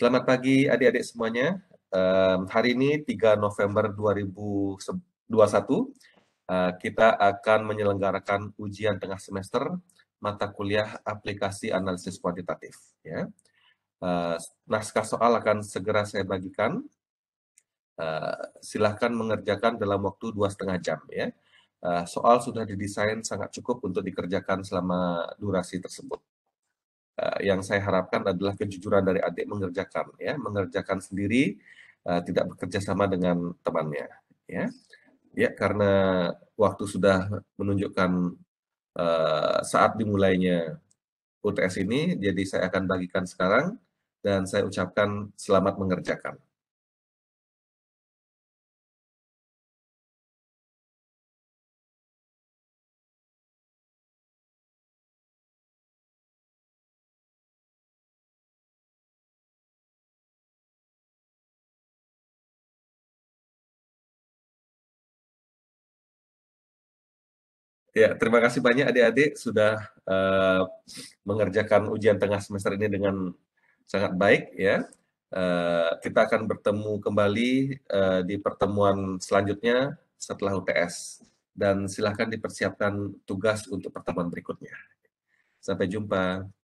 Selamat pagi adik-adik semuanya. Um, hari ini 3 November 2021 uh, eh, kita akan menyelenggarakan ujian tengah semester mata kuliah aplikasi analisis kuantitatif. Ya. Uh, naskah soal akan segera saya bagikan. Uh, silahkan mengerjakan dalam waktu dua setengah jam ya. Uh, soal sudah didesain sangat cukup untuk dikerjakan selama durasi tersebut. Eh, yang saya harapkan adalah kejujuran dari adik mengerjakan ya mengerjakan sendiri uh, tidak bekerja sama dengan temannya ya ya karena waktu sudah menunjukkan uh, saat dimulainya UTS ini jadi saya akan bagikan sekarang dan saya ucapkan selamat mengerjakan Ya, terima kasih banyak adik-adik sudah uh, mengerjakan ujian tengah semester ini dengan sangat baik ya. Uh, kita akan bertemu kembali uh, di pertemuan selanjutnya setelah UTS dan silakan dipersiapkan tugas untuk pertemuan berikutnya. Sampai jumpa.